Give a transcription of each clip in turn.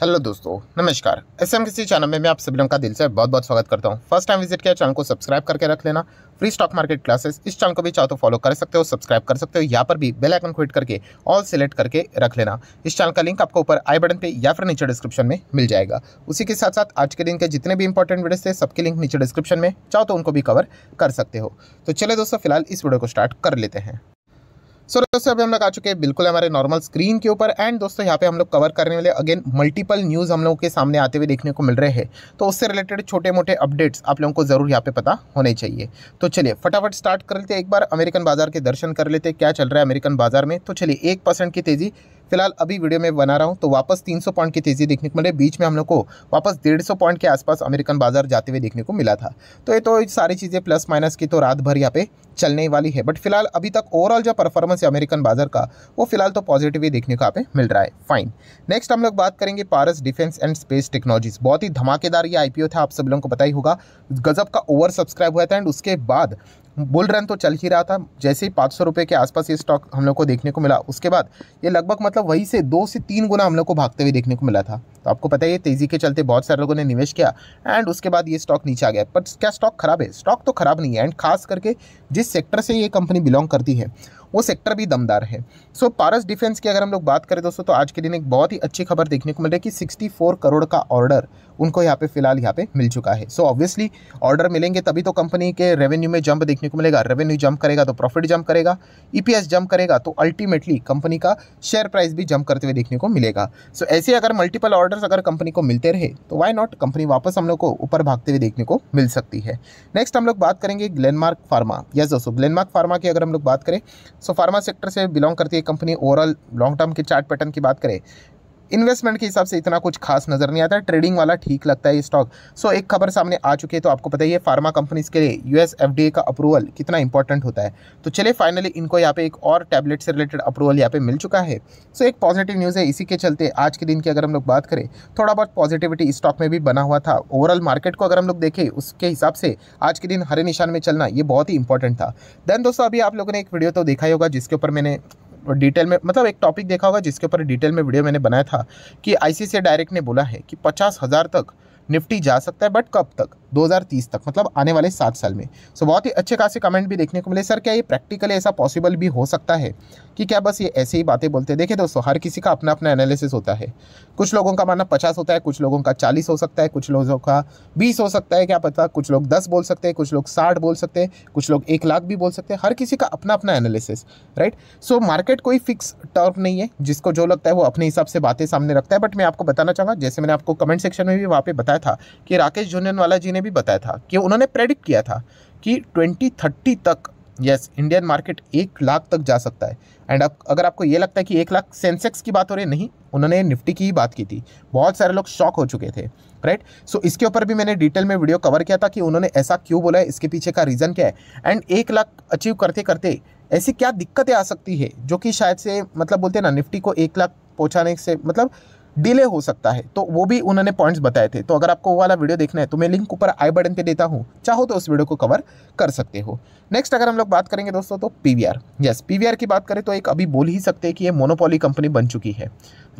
Hello दोस्तों नमस्कार S M किसी चैनल में मैं आप सभी लोगों का दिल से बहुत बहुत स्वागत करता हूं फर्स्ट टाइम विजिट किया चैनल को सब्सक्राइब करके रख लेना फ्री स्टॉक मार्केट क्लासेस इस चैनल को भी चाहो तो फॉलो कर सकते हो सब्सक्राइब कर सकते हो यहाँ पर भी बेल आइकन क्विट करके ऑल सेलेक्ट करके रख लेना इस चैनल का लिंक आपको ऊपर आई बटन पर या फिर नीचे डिस्क्रिप्शन में मिल जाएगा उसी के साथ साथ आज के दिन के जितने भी इंपॉर्टेंट वीडियो थे सबके लिंक नीचे डिस्क्रिप्शन में चाहो तो उनको भी कवर कर सकते हो तो चले दोस्तों फिलहाल इस वीडियो को स्टार्ट कर लेते हैं सो दोस्तों अभी हम लोग आ चुके हैं बिल्कुल हमारे नॉर्मल स्क्रीन के ऊपर एंड दोस्तों यहाँ पे हम लोग कवर करने वाले अगेन मल्टीपल न्यूज़ हम लोगों के सामने आते हुए देखने को मिल रहे हैं तो उससे रिलेटेड छोटे मोटे अपडेट्स आप लोगों को ज़रूर यहाँ पे पता होने चाहिए तो चलिए फटाफट स्टार्ट कर लेते एक बार अमेरिकन बाजार के दर्शन कर लेते क्या चल रहा है अमेरिकन बाजार में तो चलिए एक की तेज़ी फिलहाल अभी वीडियो में बना रहा हूँ तो वापस 300 पॉइंट की तेज़ी देखने को मिले बीच में हम लोग को वापस 150 पॉइंट के आसपास अमेरिकन बाजार जाते हुए देखने को मिला था तो ये तो सारी चीज़ें प्लस माइनस की तो रात भर यहाँ पे चलने वाली है बट फिलहाल अभी तक ओवरऑल जो परफॉर्मेंस है अमेरिकन बाजार का वो फिलहाल तो पॉजिटिव ही देखने को यहाँ पे मिल रहा है फाइन नेक्स्ट हम लोग बात करेंगे Paras defence and space technologies बहुत ही धमाकेदार ये आईपीओ था आप सब लोगों को पता ही होगा गजब का ओवर सब्सक्राइब हुआ था एंड उसके बाद बुल रन तो चल ही रहा था जैसे ही पाँच सौ रुपये के आसपास ये स्टॉक हम लोग को देखने को मिला उसके बाद ये लगभग मतलब वहीं से दो से तीन गुना हम लोग को भागते हुए देखने को मिला था तो आपको पता है ये तेज़ी के चलते बहुत सारे लोगों ने निवेश किया एंड उसके बाद ये स्टॉक नीचे आ गया बट क्या स्टॉक खराब है स्टॉक तो खराब नहीं है एंड खास करके जिस सेक्टर से ये कंपनी बिलोंग करती है वो सेक्टर भी दमदार है सो पारस डिफेंस की अगर हम लोग बात करें दोस्तों तो आज के दिन एक बहुत ही अच्छी खबर देखने को मिल रही है कि सिक्सटी करोड़ का ऑर्डर उनको यहाँ पे फिलहाल यहाँ पे मिल चुका है सो ऑब्वियसली ऑर्डर मिलेंगे तभी तो कंपनी के रेवेन्यू में जंप देखने को मिलेगा रेवेन्यू जंप करेगा तो प्रॉफिट जंप करेगा ईपीएस e जंप करेगा तो अल्टीमेटली कंपनी का शेयर प्राइस भी जंप करते हुए देखने को मिलेगा सो so, ऐसे अगर मल्टीपल ऑर्डर्स अगर कंपनी को मिलते रहे तो वाई नॉट कंपनी वापस हम लोग को ऊपर भागते हुए देखने को मिल सकती है नेक्स्ट हम लोग बात करेंगे ग्लेनमार्क फार्मा यस दोस्तों ग्लेनमार्क फार्मा की अगर हम लोग बात करें सो फार्मा सेक्टर से बिलोंग करती है कंपनी ओवरऑल लॉन्ग टर्म के चार्ट पैटर्न की बात करें इन्वेस्टमेंट के हिसाब से इतना कुछ खास नज़र नहीं आता ट्रेडिंग वाला ठीक लगता है ये स्टॉक सो एक खबर सामने आ चुकी है तो आपको पता ही है फार्मा कंपनीज़ के लिए यूएस एफडीए का अप्रूवल कितना इंपॉर्टेंट होता है तो चलिए फाइनली इनको यहाँ पे एक और टैबलेट से रिलेटेड अप्रूवल यहाँ पे मिल चुका है सो एक पॉजिटिव न्यूज़ है इसी के चलते आज के दिन की अगर हम लोग बात करें थोड़ा बहुत पॉजिटिविटी स्टॉक में भी बना हुआ था ओवरऑल मार्केट को अगर हम लोग देखें उसके हिसाब से आज के दिन हरे निशान में चलना ये बहुत ही इंपॉर्टेंट था देन दोस्तों अभी आप लोगों ने एक वीडियो तो देखा ही होगा जिसके ऊपर मैंने डिटेल में मतलब एक टॉपिक देखा होगा जिसके ऊपर डिटेल में वीडियो मैंने बनाया था कि आईसीसी डायरेक्ट ने बोला है कि पचास हज़ार तक निफ्टी जा सकता है बट कब तक 2030 तक मतलब आने वाले सात साल में सो so, बहुत ही अच्छे खासे कमेंट भी देखने को मिले सर क्या ये प्रैक्टिकली ऐसा पॉसिबल भी हो सकता है कि क्या बस ये ऐसे ही बातें बोलते हैं देखिए दोस्तों हर किसी का अपना अपना एनालिसिस होता है कुछ लोगों का मानना पचास होता है कुछ लोगों का चालीस हो सकता है कुछ लोगों का बीस हो सकता है क्या पता कुछ लोग दस बोल सकते हैं कुछ लोग साठ बोल सकते हैं कुछ लोग एक लाख भी बोल सकते हैं हर किसी का अपना अपना एनालिसिस राइट सो मार्केट कोई फिक्स टर्म नहीं है जिसको जो लगता है वो अपने हिसाब से बातें सामने रखता है बट मैं आपको बताना चाहूँगा जैसे मैंने आपको कमेंट सेक्शन में भी वहाँ पर बताया बताया था कि राकेश झुंझुनवाला जी ने भी बताया था कि उन्होंने प्रेडिक्ट किया था कि 2030 तक यस yes, इंडियन मार्केट एक लाख तक जा सकता है एंड अब अगर आपको ये लगता है कि एक लाख सेंसेक्स की बात हो रही है नहीं उन्होंने निफ्टी की ही बात की थी बहुत सारे लोग शॉक हो चुके थे राइट right? सो so, इसके ऊपर भी मैंने डिटेल में वीडियो कवर किया था कि उन्होंने ऐसा क्यों बोला है इसके पीछे का रीज़न क्या है एंड एक लाख अचीव करते करते ऐसी क्या दिक्कतें आ सकती है जो कि शायद से मतलब बोलते हैं ना निफ्टी को एक लाख पहुँचाने से मतलब डिले हो सकता है तो वो भी उन्होंने पॉइंट्स बताए थे तो अगर आपको वो वाला वीडियो देखना है तो मैं लिंक ऊपर आई बटन पे देता हूँ चाहो तो उस वीडियो को कवर कर सकते हो नेक्स्ट अगर हम लोग बात करेंगे दोस्तों तो P V R yes P V R की बात करें तो एक अभी बोल ही सकते हैं कि ये मोनोपोली कंपनी बन चुकी है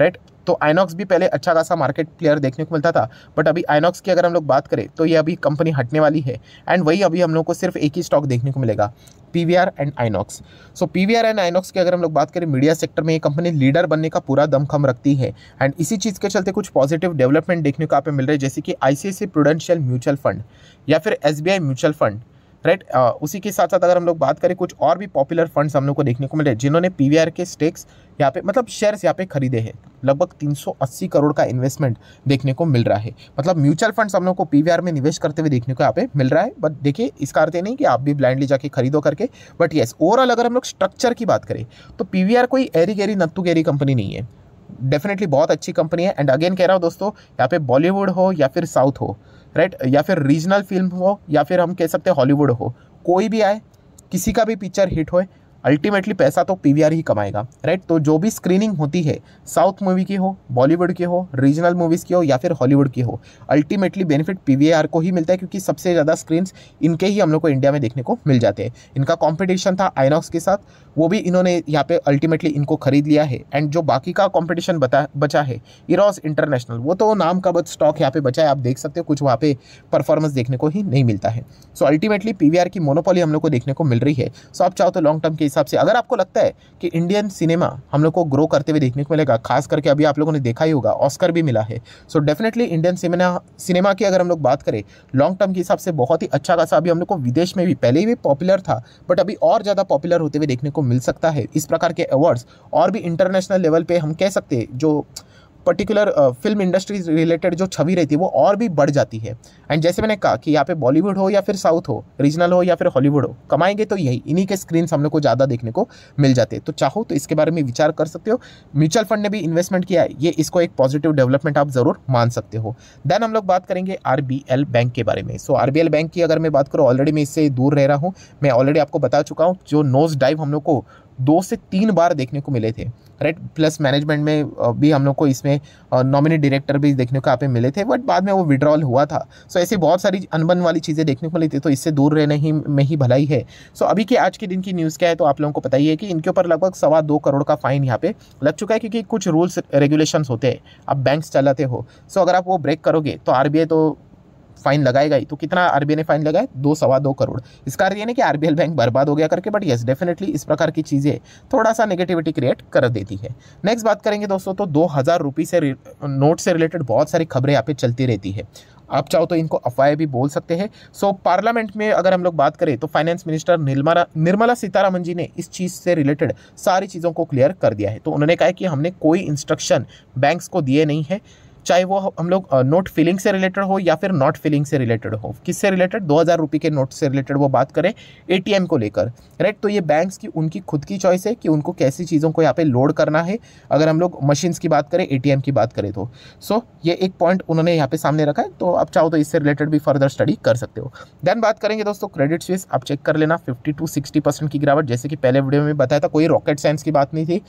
राइट तो आइनॉक्स भी पहले अच्छा खासा मार्केट प्लेयर देखने को मिलता था बट अभी आइनॉक्स की अगर हम लोग बात करें तो ये अभी कंपनी हटने वाली है एंड वही अभी हम लोग को सिर्फ एक ही स्टॉक देखने को मिलेगा पी एंड आइनॉक्स सो पी एंड आइनॉक्स की अगर हम लोग बात करें मीडिया सेक्टर में ये कंपनी लीडर बनने का पूरा दमखम रखती है एंड इसी चीज़ के चलते कुछ पॉजिटिव डेवलपमेंट देखने को आप मिल रहे हैं जैसे कि I C Prudential mutual fund या फिर S mutual fund right uh, उसी के साथ साथ अगर हम लोग बात करें कुछ और भी पॉपुलर फंड्स हम लोग को देखने को मिले जिन्होंने पी के स्टेक्स यहाँ पे मतलब शेयर्स यहाँ पे खरीदे हैं लगभग 380 करोड़ का इन्वेस्टमेंट देखने को मिल रहा है मतलब म्यूचुअल फंड्स हम लोग को पी में निवेश करते हुए देखने को यहाँ पे मिल रहा है बट देखिए इसका अर्थ नहीं कि आप भी ब्लाइंडली जाके खरीदो करके बट येस ओवरऑल अगर हम लोग स्ट्रक्चर की बात करें तो पी कोई एरी गैरी नत्तू गैरी कंपनी नहीं है डेफिनेटली बहुत अच्छी कंपनी है एंड अगेन कह रहा हूँ दोस्तों यहाँ पे बॉलीवुड हो या फिर साउथ हो राइट या फिर रीजनल फिल्म हो या फिर हम कह सकते हैं हॉलीवुड हो कोई भी आए किसी का भी पिक्चर हिट होए अल्टीमेटली पैसा तो पी ही कमाएगा राइट तो जो भी स्क्रीनिंग होती है साउथ मूवी की हो बॉलीवुड की हो रीजनल मूवीज़ की हो या फिर हॉलीवुड की हो अल्टीमेटली बेनिफिट पी को ही मिलता है क्योंकि सबसे ज़्यादा स्क्रीन्स इनके ही हम लोग को इंडिया में देखने को मिल जाते हैं इनका कॉम्पिटिशन था आइनॉक्स के साथ वो भी इन्होंने यहाँ पे अल्टीमेटली इनको खरीद लिया है एंड जो बाकी का कंपटीशन बता बचा है इरॉस इंटरनेशनल वो तो नाम का बस स्टॉक यहाँ पे बचा है आप देख सकते हो कुछ वहाँ पे परफॉर्मेंस देखने को ही नहीं मिलता है सो अल्टीमेटली पी की मोनोपोली हम लोग को देखने को मिल रही है सो so, आप चाहो तो लॉन्ग टर्म के हिसाब से अगर आपको लगता है कि इंडियन सिनेमा हम लोग को ग्रो करते हुए देखने को मिलेगा खास करके अभी आप लोगों ने देखा ही होगा ऑस्कर भी मिला है so definitely Indian cinema cinema की अगर हम लोग बात करें लॉन्ग टर्म के हिसाब से बहुत ही अच्छा खासा अभी हम लोग को विदेश में भी पहले ही भी पॉपुलर था बट अभी और ज़्यादा पॉपुलर होते हुए देखने को मिल सकता है इस प्रकार के अवार्ड्स और भी इंटरनेशनल लेवल पे हम कह सकते हैं जो पर्टिकुलर फिल्म इंडस्ट्री रिलेटेड जो छवि रहती है वो और भी बढ़ जाती है एंड जैसे मैंने कहा कि यहाँ पे बॉलीवुड हो या फिर साउथ हो रीजनल हो या फिर हॉलीवुड हो कमाएंगे तो यही इन्हीं के स्क्रीन हम लोग को ज़्यादा देखने को मिल जाते हैं तो चाहो तो इसके बारे में विचार कर सकते हो म्यूचुअल फंड ने भी इन्वेस्टमेंट किया है ये इसको एक पॉजिटिव डेवलपमेंट आप ज़रूर मान सकते हो देन हम लोग बात करेंगे आर बैंक के बारे में सो आर बैंक की अगर मैं बात करूँ ऑलरेडी मैं इससे दूर रह रहा हूँ मैं ऑलरेडी आपको बता चुका हूँ जो नोज डाइव हम लोग को दो से तीन बार देखने को मिले थे राइट प्लस मैनेजमेंट में भी हम लोग को इसमें नॉमिनेट डायरेक्टर भी देखने को आप मिले थे बट बाद में वो विड्रॉल हुआ था सो so, ऐसी बहुत सारी अनबन वाली चीज़ें देखने को मिली थी तो इससे दूर रहने ही में ही भलाई है सो so, अभी के आज के दिन की न्यूज़ क्या है तो आप लोगों को पता ही है कि इनके ऊपर लगभग सवा दो करोड़ का फाइन यहाँ पे लग चुका है क्योंकि कुछ रूल्स रेगुलेशन होते हैं आप बैंक चलाते हो सो so, अगर आप वो ब्रेक करोगे तो आर तो फाइन लगाएगा ही तो कितना आरबीआई ने फाइन लगाया दो सवा दो करोड़ इसका अर्थ ये नहीं कि आरबीएल बैंक बर्बाद हो गया करके बट येस डेफिनेटली इस प्रकार की चीज़ें थोड़ा सा नेगेटिविटी क्रिएट कर देती है नेक्स्ट बात करेंगे दोस्तों तो दो हज़ार से नोट से रिलेटेड बहुत सारी खबरें यहाँ पे चलती रहती है आप चाहो तो इनको अफवाहें भी बोल सकते हैं सो so, पार्लियामेंट में अगर हम लोग बात करें तो फाइनेंस मिनिस्टर निर्मला निर्मला सीतारामन जी ने इस चीज़ से रिलेटेड सारी चीज़ों को क्लियर कर दिया है तो उन्होंने कहा कि हमने कोई इंस्ट्रक्शन बैंक्स को दिए नहीं है चाहे वो हम लोग नोट फिलिंग से रिलेटेड हो या फिर नॉट फिलिंग से रिलेटेड हो किससे रिलेटेड दो हज़ार रुपये के नोट से रिलेटेड वो बात करें ए को लेकर राइट तो ये बैंक्स की उनकी खुद की चॉइस है कि उनको कैसी चीज़ों को यहाँ पे लोड करना है अगर हम लोग मशीन्स की बात करें ए की बात करें तो सो so, ये एक पॉइंट उन्होंने यहाँ पे सामने रखा है तो आप चाहो तो इससे रिलेटेड भी फर्दर स्टडी कर सकते हो देन बात करेंगे दोस्तों क्रेडिट स्विस आप चेक कर लेना फिफ्टी टू सिक्सटी परसेंट की गिरावट जैसे कि पहले वीडियो में बताया था कोई रॉकेट साइंस की बात नहीं थी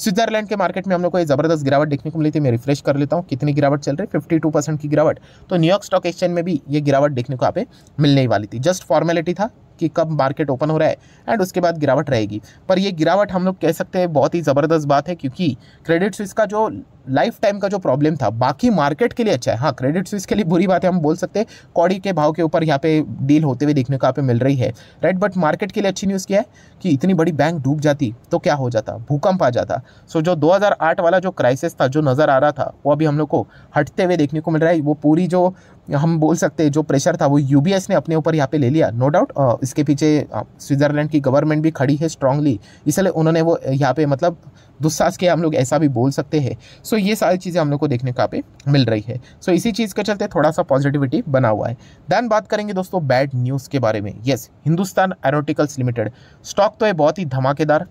स्विट्जरलैंड के मार्केट में हम लोग को ये ज़बरदस्त गिरावट देखने को मिली थी मैं रिफ्रेश कर लेता हूँ कितनी गिरावट चल रही है फिफ्टी टू परसेंट की गिरावट तो न्यूयॉर्क स्टॉक एक्सचेंज में भी ये गिरावट देखने को आप मिलने वाली थी जस्ट फॉर्मेलिटी था कि कब मार्केट ओपन हो रहा है एंड उसके बाद गिरावट रहेगी पर ये गिरावट हम लोग कह सकते हैं बहुत ही ज़बरदस्त बात है क्योंकि क्रेडिट स्विस का जो लाइफ टाइम का जो प्रॉब्लम था बाकी मार्केट के लिए अच्छा है हाँ क्रेडिट स्विस के लिए बुरी बात है हम बोल सकते हैं कौड़ी के भाव के ऊपर यहाँ पे डील होते हुए देखने को आप मिल रही है राइट बट मार्केट के लिए अच्छी न्यूज़ क्या है कि इतनी बड़ी बैंक डूब जाती तो क्या हो जाता भूकंप आ जाता सो जो दो वाला जो क्राइसिस था जो नज़र आ रहा था वो अभी हम लोग को हटते हुए देखने को मिल रहा है वो पूरी जो हम बोल सकते हैं जो प्रेशर था वो यू ने अपने ऊपर यहाँ पे ले लिया नो no डाउट इसके पीछे स्विट्ज़रलैंड की गवर्नमेंट भी खड़ी है स्ट्रांगली इसलिए उन्होंने वो यहाँ पे मतलब दुस्साहस के हम लोग ऐसा भी बोल सकते हैं सो ये सारी चीज़ें हम लोग को देखने को पे मिल रही है सो इसी चीज़ के चलते थोड़ा सा पॉजिटिविटी बना हुआ है दैन बात करेंगे दोस्तों बैड न्यूज़ के बारे में yes Hindustan Aeronautics limited stock तो है बहुत ही धमाकेदार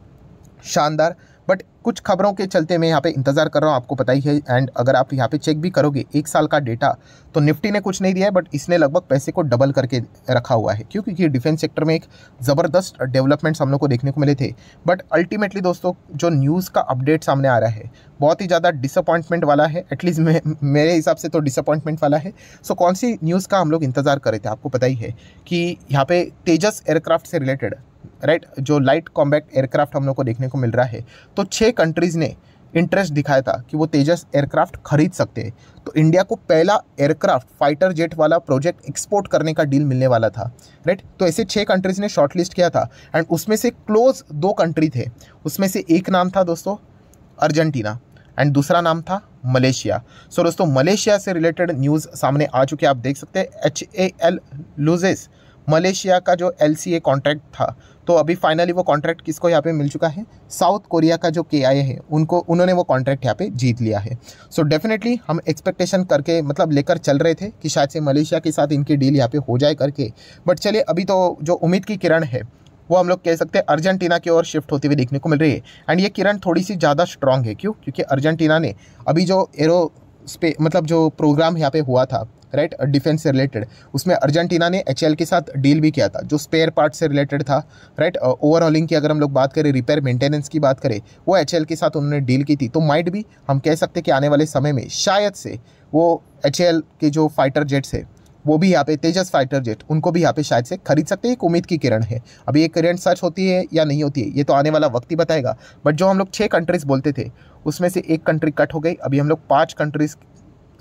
शानदार बट कुछ खबरों के चलते मैं यहाँ पे इंतज़ार कर रहा हूँ आपको पता ही है एंड अगर आप यहाँ पे चेक भी करोगे एक साल का डेटा तो निफ्टी ने कुछ नहीं दिया है बट इसने लगभग पैसे को डबल करके रखा हुआ है क्यों ये डिफेंस सेक्टर में एक ज़बरदस्त डेवलपमेंट्स हम लोग को देखने को मिले थे बट अल्टीमेटली दोस्तों जो न्यूज़ का अपडेट सामने आ रहा है बहुत ही ज़्यादा डिसअपॉइंटमेंट वाला है एटलीस्ट मे, मेरे हिसाब से तो डिसअपॉइंटमेंट वाला है सो कौन सी न्यूज़ का हम लोग इंतज़ार कर रहे थे आपको पता ही है कि यहाँ पे तेजस एयरक्राफ्ट से रिलेटेड राइट जो लाइट कॉम्बैक्ट एयरक्राफ्ट हम लोग को देखने को मिल रहा है तो छः कंट्रीज़ ने इंटरेस्ट दिखाया था कि वो तेजस एयरक्राफ्ट खरीद सकते हैं तो इंडिया को पहला एयरक्राफ्ट फाइटर जेट वाला प्रोजेक्ट एक्सपोर्ट करने का डील मिलने वाला था राइट तो ऐसे छः कंट्रीज़ ने शॉर्टलिस्ट किया था एंड उसमें से क्लोज दो कंट्री थे उसमें से एक नाम था दोस्तों अर्जेंटीना एंड दूसरा नाम था मलेशिया सो so, दोस्तों मलेशिया से रिलेटेड न्यूज़ सामने आ चुके आप देख सकते हैं H A L loses Malaysia का जो एल सी ए कॉन्ट्रैक्ट था तो अभी फाइनली वो कॉन्ट्रैक्ट किसको यहाँ पे मिल चुका है साउथ कोरिया का जो के आई है उनको उन्होंने वो कॉन्ट्रैक्ट यहाँ पे जीत लिया है सो so डेफिनेटली हम एक्सपेक्टेशन करके मतलब लेकर चल रहे थे कि शायद से मलेशिया के साथ इनकी डील यहाँ पे हो जाए करके बट चलिए अभी तो जो उम्मीद की किरण है वो हम लोग कह सकते हैं अर्जेंटीना की ओर शिफ्ट होती हुई देखने को मिल रही है एंड ये किरण थोड़ी सी ज़्यादा स्ट्रांग है क्यों क्योंकि अर्जेंटीना ने अभी जो एरो मतलब जो प्रोग्राम यहाँ पे हुआ था राइट डिफेंस से रिलेटेड उसमें अर्जेंटीना ने एच के साथ डील भी किया था जो स्पेयर पार्ट से रिलेटेड था राइट ओवरऑलिंग की अगर हम लोग बात करें रिपेयर मेंटेनेंस की बात करें वो एच के साथ उन्होंने डील की थी तो माइट भी हम कह सकते कि आने वाले समय में शायद से वो एच के जो फाइटर जेट्स है वो भी यहाँ पे तेजस फाइटर जेट उनको भी यहाँ पे शायद से खरीद सकते हैं एक उम्मीद की किरण है अभी ये किरण सच होती है या नहीं होती है ये तो आने वाला वक्त ही बताएगा बट जो हम लोग छः कंट्रीज़ बोलते थे उसमें से एक कंट्री कट हो गई अभी हम लोग पाँच कंट्रीज़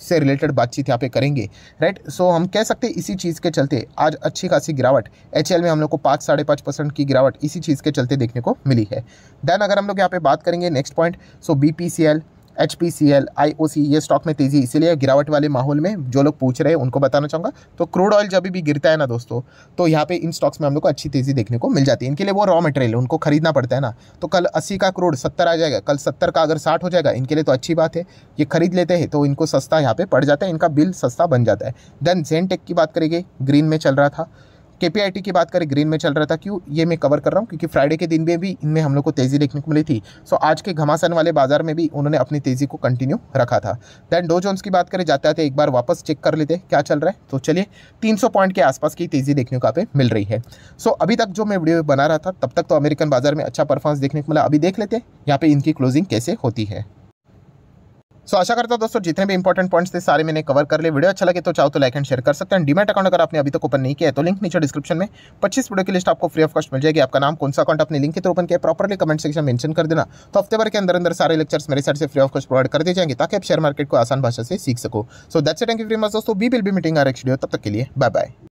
से रिलेटेड बातचीत यहाँ पे करेंगे राइट सो हम कह सकते हैं इसी चीज़ के चलते आज अच्छी खासी गिरावट एच में हम लोग को पाँच साढ़े पाँच परसेंट की गिरावट इसी चीज़ के चलते देखने को मिली है देन अगर हम लोग यहाँ पे बात करेंगे next point so B P C L H P C L I O C ये स्टॉक में तेज़ी इसीलिए गिरावट वाले माहौल में जो लोग पूछ रहे हैं उनको बताना चाहूँगा तो क्रूड ऑयल जब भी गिरता है ना दोस्तों तो यहाँ पे इन स्टॉक्स में हम लोग को अच्छी तेज़ी देखने को मिल जाती है इनके लिए वो रॉ मटेरियल उनको खरीदना पड़ता है ना तो कल अस्सी का क्रूड सत्तर आ जाएगा कल सत्तर का अगर साठ हो जाएगा इनके लिए तो अच्छी बात है ये खरीद लेते हैं तो इनको सस्ता यहाँ पर पड़ जाता है इनका बिल सस्ता बन जाता है देन जेन की बात करेंगे ग्रीन में चल रहा था के की बात करें ग्रीन में चल रहा था क्यों ये मैं कवर कर रहा हूँ क्योंकि फ्राइडे के दिन में भी इनमें हम लोग को तेज़ी देखने को मिली थी सो आज के घमासन वाले बाजार में भी उन्होंने अपनी तेज़ी को कंटिन्यू रखा था दैन डो जोन्स की बात करें जाते आते एक बार वापस चेक कर लेते क्या चल रहा है तो चलिए 300 पॉइंट के आसपास की तेज़ी देखने को आप मिल रही है सो अभी तक जो मैं वीडियो बना रहा था तब तक तो अमेरिकन बाजार में अच्छा परफॉर्मेंस देखने को मिला अभी देख लेते हैं यहाँ पर इनकी क्लोजिंग कैसे होती है सो so, आशा करता हूँ दोस्तों जितने भी इंपॉर्टेंट पॉइंट्स थे सारे मैंने कवर कर ले वीडियो अच्छा लगे तो चाहो तो लाइक एंड शेयर कर सकते हैं डीमेट अकाउंट अगर आपने अभी तक तो ओपन नहीं किया है तो लिंक नीचे डिस्क्रिप्शन में पच्चीस वीडियो की लिस्ट आपको फ्री ऑफ कॉस्ट मिल जाएगी आपका नाम कौन सा अकाउंट अपने लिंक के तो ओपन किया प्रॉपरली कमेंट सेक्शन मेंशन कर देना तो हफ्ते भर के अंदर अंदर सारे लेक्चर्स मेरे साइड से फ्री ऑफ कॉस्ट प्रोवाइड कर दिए जाएंगे ताकि आप शेयर मार्केट को आसान भाषा से सीख सको so that's thank you very much दोस्तों we will be meeting our next video तब तक के लिए बाय बाय